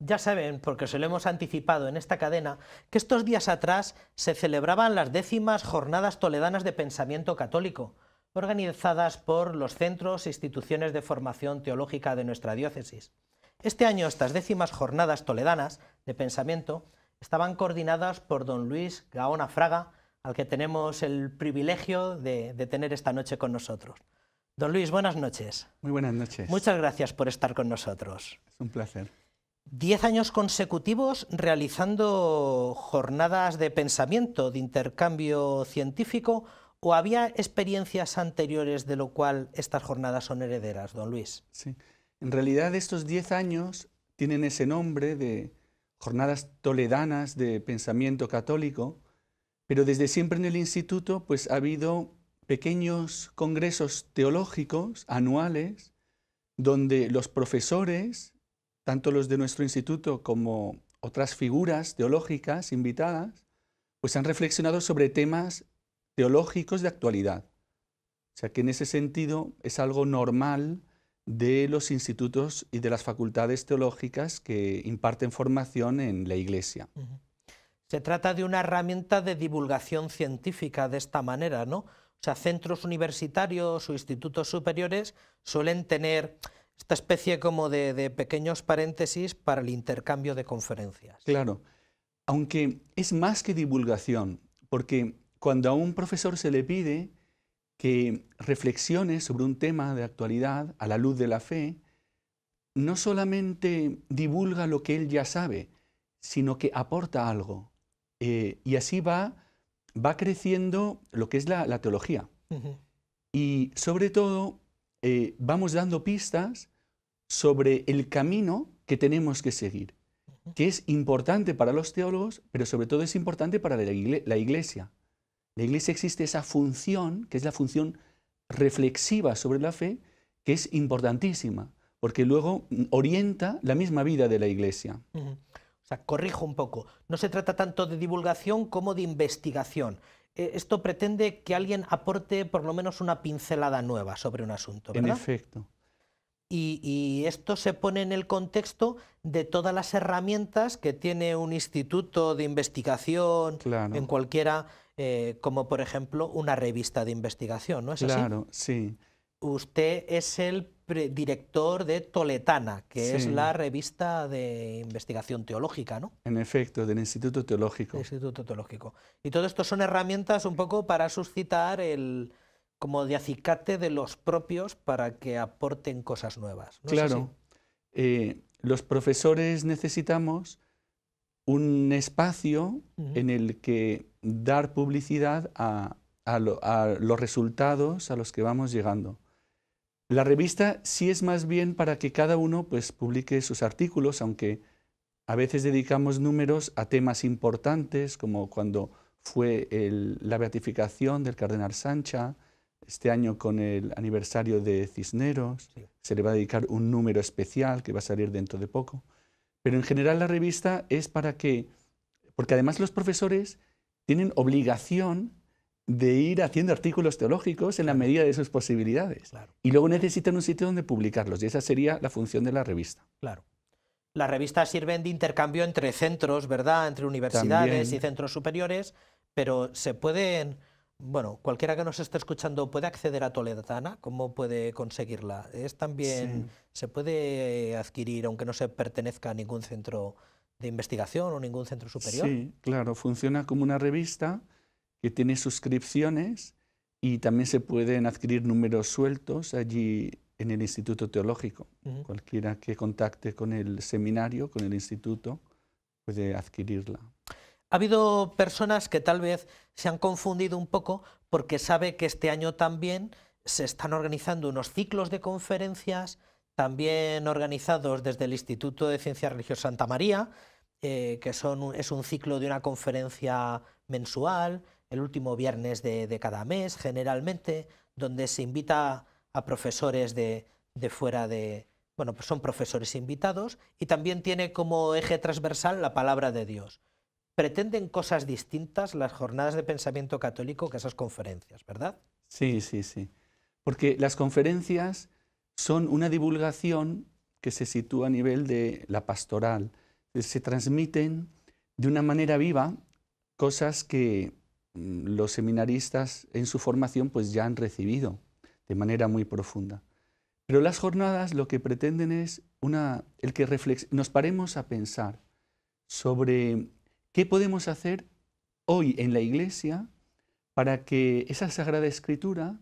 Ya saben, porque se lo hemos anticipado en esta cadena, que estos días atrás se celebraban las décimas jornadas toledanas de pensamiento católico, organizadas por los centros e instituciones de formación teológica de nuestra diócesis. Este año estas décimas jornadas toledanas de pensamiento estaban coordinadas por don Luis Gaona Fraga, al que tenemos el privilegio de, tener esta noche con nosotros. Don Luis, buenas noches. Muy buenas noches. Muchas gracias por estar con nosotros. Es un placer. Diez años consecutivos realizando jornadas de pensamiento, de intercambio científico, o había experiencias anteriores de lo cual estas jornadas son herederas, don Luis. Sí, en realidad estos diez años tienen ese nombre de jornadas toledanas de pensamiento católico, pero desde siempre en el instituto pues ha habido pequeños congresos teológicos anuales donde los profesores tanto los de nuestro instituto como otras figuras teológicas invitadas, pues han reflexionado sobre temas teológicos de actualidad. O sea que en ese sentido es algo normal de los institutos y de las facultades teológicas que imparten formación en la Iglesia. Se trata de una herramienta de divulgación científica de esta manera, ¿no? O sea, centros universitarios o institutos superiores suelen tener esta especie como de, pequeños paréntesis para el intercambio de conferencias. Claro, aunque es más que divulgación, porque cuando a un profesor se le pide que reflexione sobre un tema de actualidad a la luz de la fe, no solamente divulga lo que él ya sabe, sino que aporta algo. Eh, y así va, va creciendo lo que es la, teología. Y sobre todo eh, vamos dando pistas sobre el camino que tenemos que seguir, que es importante para los teólogos, pero sobre todo es importante para la, Iglesia. La Iglesia existe esa función, que es la función reflexiva sobre la fe, que es importantísima, porque luego mm, orienta la misma vida de la Iglesia. O sea, corrijo un poco, no se trata tanto de divulgación como de investigación. Eh, esto pretende que alguien aporte por lo menos una pincelada nueva sobre un asunto, ¿verdad? En efecto. Y, esto se pone en el contexto de todas las herramientas que tiene un instituto de investigación en cualquiera, eh, como por ejemplo una revista de investigación, ¿no es así? Claro, sí. Usted es el director de Toletana, que es la revista de investigación teológica, ¿no? En efecto, del Instituto Teológico. Instituto Teológico. Y todo esto son herramientas un poco para suscitar el como de acicate de los propios para que aporten cosas nuevas. Claro. Eh, los profesores necesitamos un espacio en el que dar publicidad a los resultados a los que vamos llegando. La revista sí es más bien para que cada uno pues, publique sus artículos, aunque a veces dedicamos números a temas importantes, como cuando fue la beatificación del cardenal Sancha, este año con el aniversario de Cisneros, se le va a dedicar un número especial que va a salir dentro de poco. Pero en general la revista es para que, porque además los profesores tienen obligación de ir haciendo artículos teológicos en la medida de sus posibilidades. Y luego necesitan un sitio donde publicarlos, y esa sería la función de la revista. Claro. Las revistas sirven de intercambio entre centros, ¿verdad? Entre universidades y centros superiores, pero se pueden, bueno, cualquiera que nos esté escuchando puede acceder a Toledana, ¿cómo puede conseguirla? Es también, se puede adquirir, aunque no se pertenezca a ningún centro de investigación o ningún centro superior. Sí, claro, funciona como una revista que tiene suscripciones y también se pueden adquirir números sueltos allí en el Instituto Teológico. Cualquiera que contacte con el seminario, con el instituto, puede adquirirla. Ha habido personas que tal vez se han confundido un poco porque sabe que este año también se están organizando unos ciclos de conferencias, también organizados desde el Instituto de Ciencias Religiosas Santa María, eh, que son, es un ciclo de una conferencia mensual, el último viernes de, cada mes, generalmente, donde se invita a profesores de, de fuera de, bueno, pues son profesores invitados, y también tiene como eje transversal la palabra de Dios. Pretenden cosas distintas las jornadas de pensamiento católico que esas conferencias, ¿verdad? Sí, sí, sí. Porque las conferencias son una divulgación que se sitúa a nivel de la pastoral. Se transmiten de una manera viva cosas que Mm, los seminaristas en su formación pues ya han recibido de manera muy profunda. Pero las jornadas lo que pretenden es el que nos paremos a pensar sobre qué podemos hacer hoy en la iglesia para que esa sagrada escritura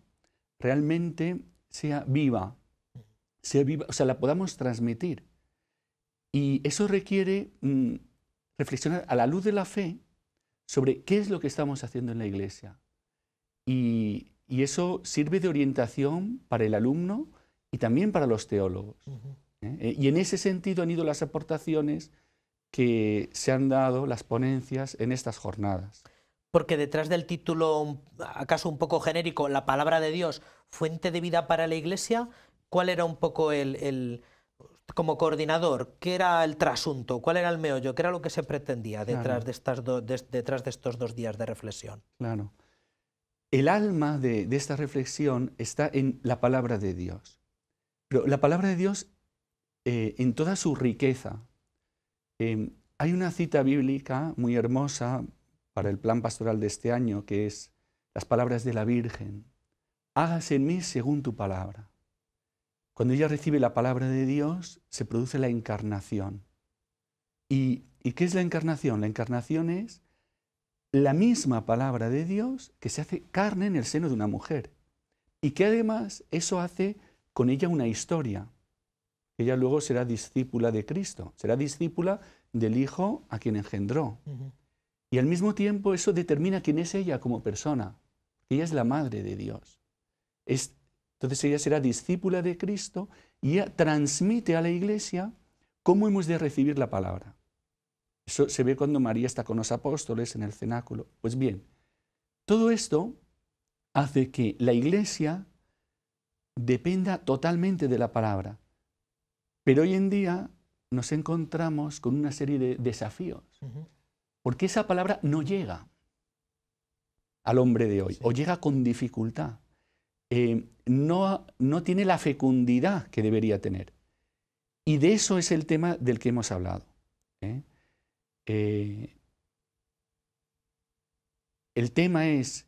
realmente sea viva, sea viva o sea, la podamos transmitir. Y eso requiere mm, reflexionar a la luz de la fe sobre qué es lo que estamos haciendo en la iglesia. Y, eso sirve de orientación para el alumno y también para los teólogos. ¿eh? Y en ese sentido han ido las aportaciones que se han dado, las ponencias, en estas jornadas. Porque detrás del título, acaso un poco genérico, la palabra de Dios, fuente de vida para la Iglesia, ¿cuál era un poco el como coordinador, ¿qué era el trasunto? ¿Cuál era el meollo? ¿Qué era lo que se pretendía detrás, de, estas detrás de estos dos días de reflexión? Claro. El alma de, esta reflexión está en la palabra de Dios. Pero la palabra de Dios eh, en toda su riqueza. Em, hay una cita bíblica muy hermosa para el plan pastoral de este año que es las palabras de la Virgen. Hágase en mí según tu palabra. Cuando ella recibe la palabra de Dios, se produce la encarnación. ¿Y, qué es la encarnación? La encarnación es la misma palabra de Dios que se hace carne en el seno de una mujer. Y que además eso hace con ella una historia. Ella luego será discípula de Cristo, será discípula del Hijo a quien engendró. Y al mismo tiempo eso determina quién es ella como persona. Ella es la madre de Dios. Es entonces ella será discípula de Cristo y transmite a la iglesia cómo hemos de recibir la palabra. Eso se ve cuando María está con los apóstoles en el cenáculo. Pues bien, todo esto hace que la iglesia dependa totalmente de la palabra. Pero hoy en día nos encontramos con una serie de desafíos, porque esa palabra no llega al hombre de hoy, o llega con dificultad. Eh, no, no tiene la fecundidad que debería tener. Y de eso es el tema del que hemos hablado. ¿eh? Eh, el tema es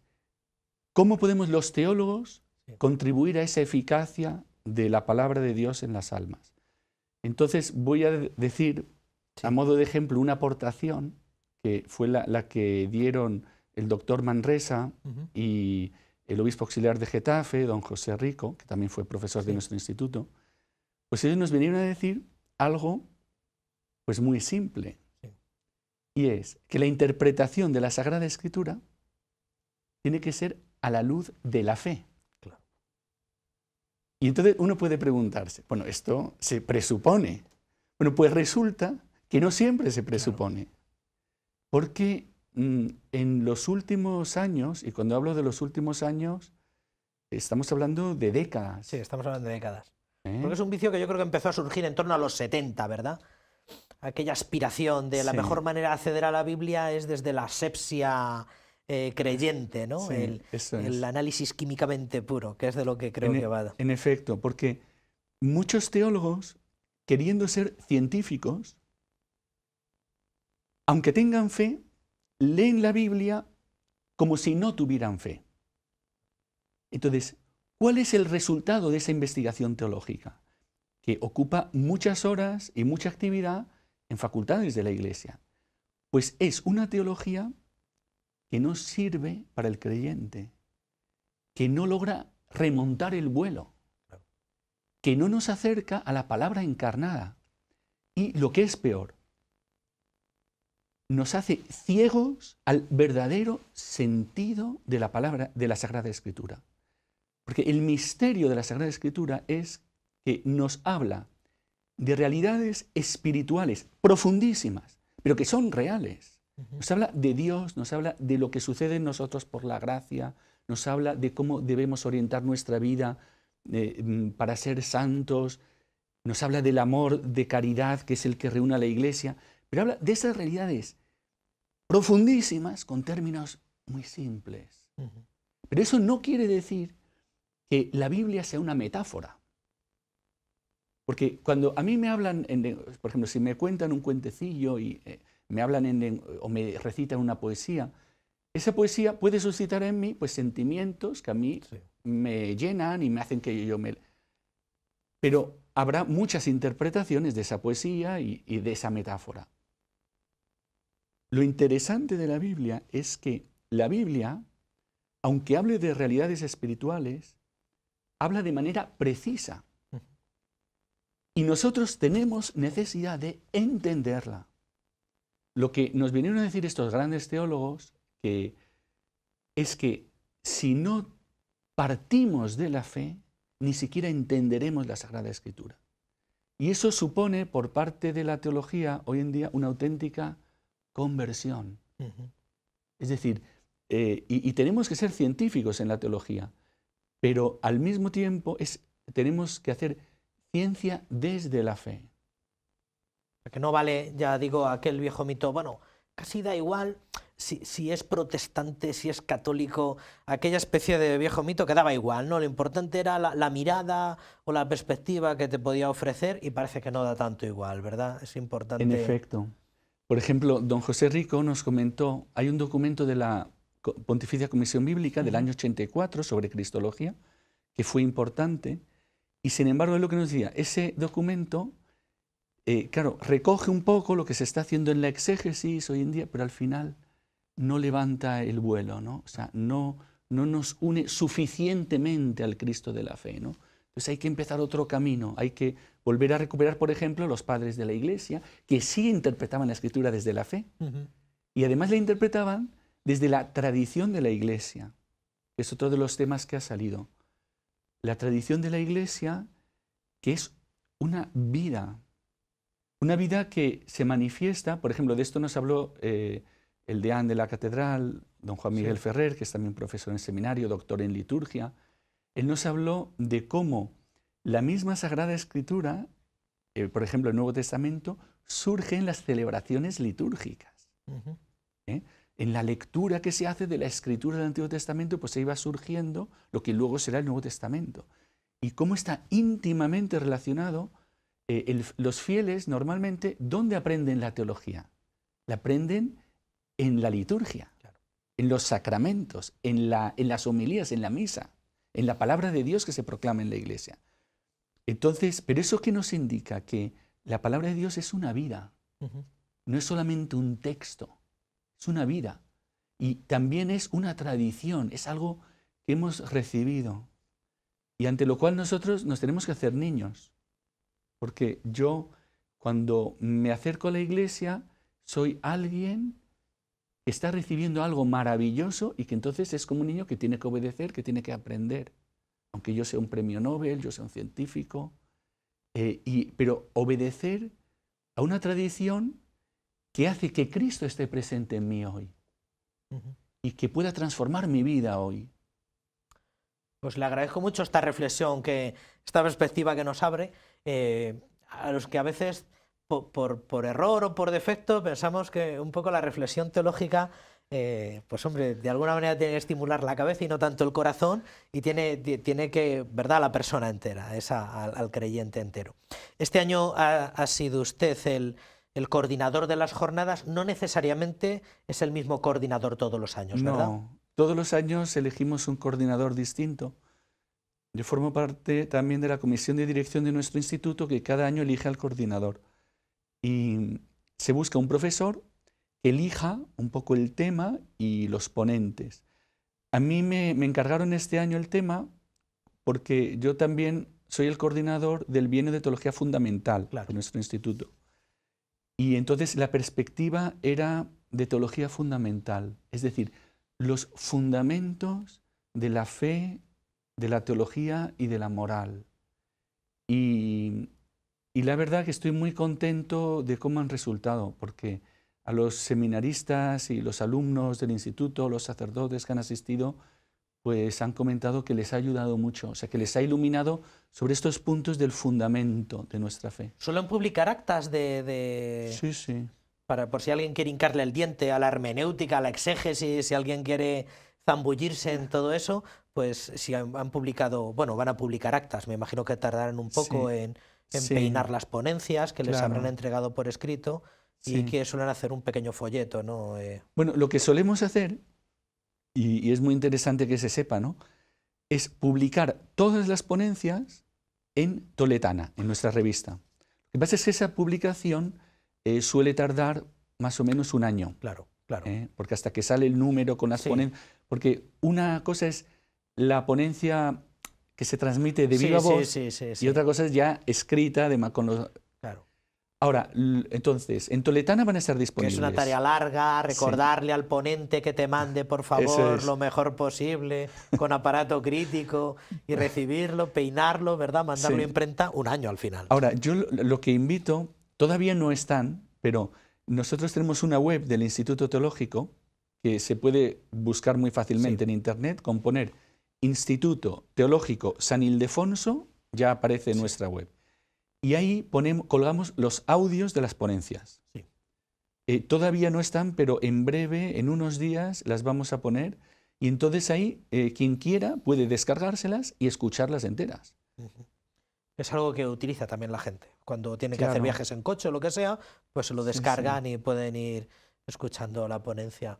cómo podemos los teólogos contribuir a esa eficacia de la palabra de Dios en las almas. Entonces voy a decir, a modo de ejemplo, una aportación que fue la, que dieron el doctor Manresa y el obispo auxiliar de Getafe, don José Rico, que también fue profesor de nuestro instituto, pues ellos nos vinieron a decir algo pues muy simple. Y es que la interpretación de la Sagrada Escritura tiene que ser a la luz de la fe. Y entonces uno puede preguntarse, bueno, esto se presupone. Bueno, pues resulta que no siempre se presupone. ¿Por Porque Mm, en los últimos años, y cuando hablo de los últimos años, estamos hablando de décadas. Sí, estamos hablando de décadas. ¿Eh? Porque es un vicio que yo creo que empezó a surgir en torno a los 70, ¿verdad? Aquella aspiración de la mejor manera de acceder a la Biblia es desde la asepsia eh, creyente, ¿no? el, análisis químicamente puro, que es de lo que creo que e- va. En efecto, porque muchos teólogos, queriendo ser científicos, aunque tengan fe, leen la Biblia como si no tuvieran fe. Entonces, ¿cuál es el resultado de esa investigación teológica? Que ocupa muchas horas y mucha actividad en facultades de la Iglesia. Pues es una teología que no sirve para el creyente, que no logra remontar el vuelo, que no nos acerca a la palabra encarnada. Y lo que es peor, nos hace ciegos al verdadero sentido de la palabra de la Sagrada Escritura. Porque el misterio de la Sagrada Escritura es que nos habla de realidades espirituales profundísimas, pero que son reales. Nos habla de Dios, nos habla de lo que sucede en nosotros por la gracia, nos habla de cómo debemos orientar nuestra vida eh, mm, para ser santos, nos habla del amor de caridad, que es el que reúne a la iglesia, pero habla de esas realidades profundísimas con términos muy simples. Pero eso no quiere decir que la Biblia sea una metáfora. Porque cuando a mí me hablan, en, por ejemplo, si me cuentan un cuentecillo y eh, me hablan o me recitan una poesía, esa poesía puede suscitar en mí pues, sentimientos que a mí me llenan y me hacen que yo me... Pero habrá muchas interpretaciones de esa poesía y de esa metáfora. Lo interesante de la Biblia es que la Biblia, aunque hable de realidades espirituales, habla de manera precisa. Y nosotros tenemos necesidad de entenderla. Lo que nos vinieron a decir estos grandes teólogos que es que si no partimos de la fe, ni siquiera entenderemos la Sagrada Escritura. Y eso supone por parte de la teología hoy en día una auténtica conversión. Es decir, eh, y, tenemos que ser científicos en la teología, pero al mismo tiempo es, tenemos que hacer ciencia desde la fe. Porque no vale, ya digo, aquel viejo mito, bueno, casi da igual si, es protestante, si es católico, aquella especie de viejo mito que daba igual, ¿no? Lo importante era la, la, mirada o la perspectiva que te podía ofrecer y parece que no da tanto igual, ¿verdad? Es importante. En efecto. Por ejemplo, don José Rico nos comentó, hay un documento de la Pontificia Comisión Bíblica del año 84 sobre Cristología, que fue importante, y sin embargo es lo que nos decía, ese documento, eh, claro, recoge un poco lo que se está haciendo en la exégesis hoy en día, pero al final no levanta el vuelo, ¿no? O sea, no, no nos une suficientemente al Cristo de la fe, ¿no? Pues hay que empezar otro camino, hay que volver a recuperar, por ejemplo, los padres de la Iglesia, que sí interpretaban la Escritura desde la fe, y además la interpretaban desde la tradición de la Iglesia, que es otro de los temas que ha salido. La tradición de la Iglesia, que es una vida, una vida que se manifiesta, por ejemplo, de esto nos habló eh, el deán de la catedral, don Juan Miguel Ferrer, que es también profesor en seminario, doctor en liturgia, él nos habló de cómo la misma Sagrada Escritura, eh, por ejemplo, el Nuevo Testamento, surge en las celebraciones litúrgicas. ¿eh? En la lectura que se hace de la escritura del Antiguo Testamento, pues se iba surgiendo lo que luego será el Nuevo Testamento. Y cómo está íntimamente relacionado eh, los fieles normalmente, ¿dónde aprenden la teología? La aprenden en la liturgia, en los sacramentos, en las homilías, en la misa en la palabra de Dios que se proclama en la iglesia. Entonces, pero eso que nos indica que la palabra de Dios es una vida, no es solamente un texto, es una vida. Y también es una tradición, es algo que hemos recibido y ante lo cual nosotros nos tenemos que hacer niños. Porque yo, cuando me acerco a la iglesia, soy alguien está recibiendo algo maravilloso y que entonces es como un niño que tiene que obedecer, que tiene que aprender. Aunque yo sea un premio Nobel, yo sea un científico, eh, y, pero obedecer a una tradición que hace que Cristo esté presente en mí hoy y que pueda transformar mi vida hoy. Pues le agradezco mucho esta reflexión, que, esta perspectiva que nos abre, eh, a los que a veces por, error o por defecto, pensamos que un poco la reflexión teológica, eh, pues hombre, de alguna manera tiene que estimular la cabeza y no tanto el corazón, y tiene, tiene que, ¿verdad?, la persona entera, esa, al, creyente entero. Este año ha, sido usted el, el, coordinador de las jornadas, no necesariamente es el mismo coordinador todos los años, ¿verdad? No, todos los años elegimos un coordinador distinto. Yo formo parte también de la comisión de dirección de nuestro instituto que cada año elige al coordinador y se busca un profesor que elija un poco el tema y los ponentes. A mí me, me encargaron este año el tema porque yo también soy el coordinador del bien de Teología Fundamental claro. de nuestro instituto. Y entonces la perspectiva era de teología fundamental, es decir, los fundamentos de la fe, de la teología y de la moral. Y y la verdad que estoy muy contento de cómo han resultado, porque a los seminaristas y los alumnos del instituto, los sacerdotes que han asistido, pues han comentado que les ha ayudado mucho, o sea, que les ha iluminado sobre estos puntos del fundamento de nuestra fe. Suelen publicar actas de... Sí, sí. Para, por si alguien quiere hincarle el diente a la hermenéutica, a la exégesis, si alguien quiere zambullirse en todo eso, pues si han, publicado, bueno, van a publicar actas, me imagino que tardarán un poco en empeinar las ponencias que les habrán entregado por escrito y que suelen hacer un pequeño folleto. ¿no? Eh, bueno, lo que solemos hacer, y, es muy interesante que se sepa, ¿no? es publicar todas las ponencias en Toletana, en nuestra revista. Lo que pasa es que esa publicación eh, suele tardar más o menos un año. Claro, claro. ¿Eh? Porque hasta que sale el número con las ponencias. Porque una cosa es la ponencia que se transmite de viva voz y otra cosa es ya escrita de, con Claro. Ahora, entonces, en Toletana van a ser disponibles. Que es una tarea larga, recordarle al ponente que te mande, por favor, lo mejor posible, con aparato crítico, y recibirlo, peinarlo, ¿verdad? Mandarlo a imprenta, un año al final. Ahora, yo lo que invito, todavía no están, pero nosotros tenemos una web del Instituto Teológico que se puede buscar muy fácilmente en Internet, componer Instituto Teológico San Ildefonso, ya aparece en nuestra web. Y ahí ponemos, colgamos los audios de las ponencias. Eh, todavía no están, pero en breve, en unos días, las vamos a poner. Y entonces ahí eh, quien quiera puede descargárselas y escucharlas enteras. Es algo que utiliza también la gente. Cuando tiene que hacer viajes en coche o lo que sea, pues lo descargan y pueden ir escuchando la ponencia.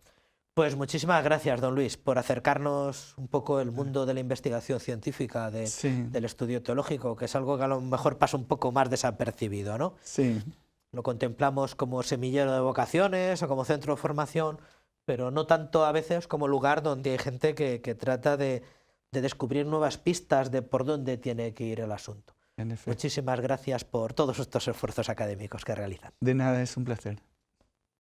Pues muchísimas gracias, don Luis, por acercarnos un poco el mundo de la investigación científica, del estudio teológico, que es algo que a lo mejor pasa un poco más desapercibido, ¿no? Sí. Lo contemplamos como semillero de vocaciones o como centro de formación, pero no tanto a veces como lugar donde hay gente que, trata de, de descubrir nuevas pistas de por dónde tiene que ir el asunto. Muchísimas gracias por todos estos esfuerzos académicos que realizan. De nada, es un placer.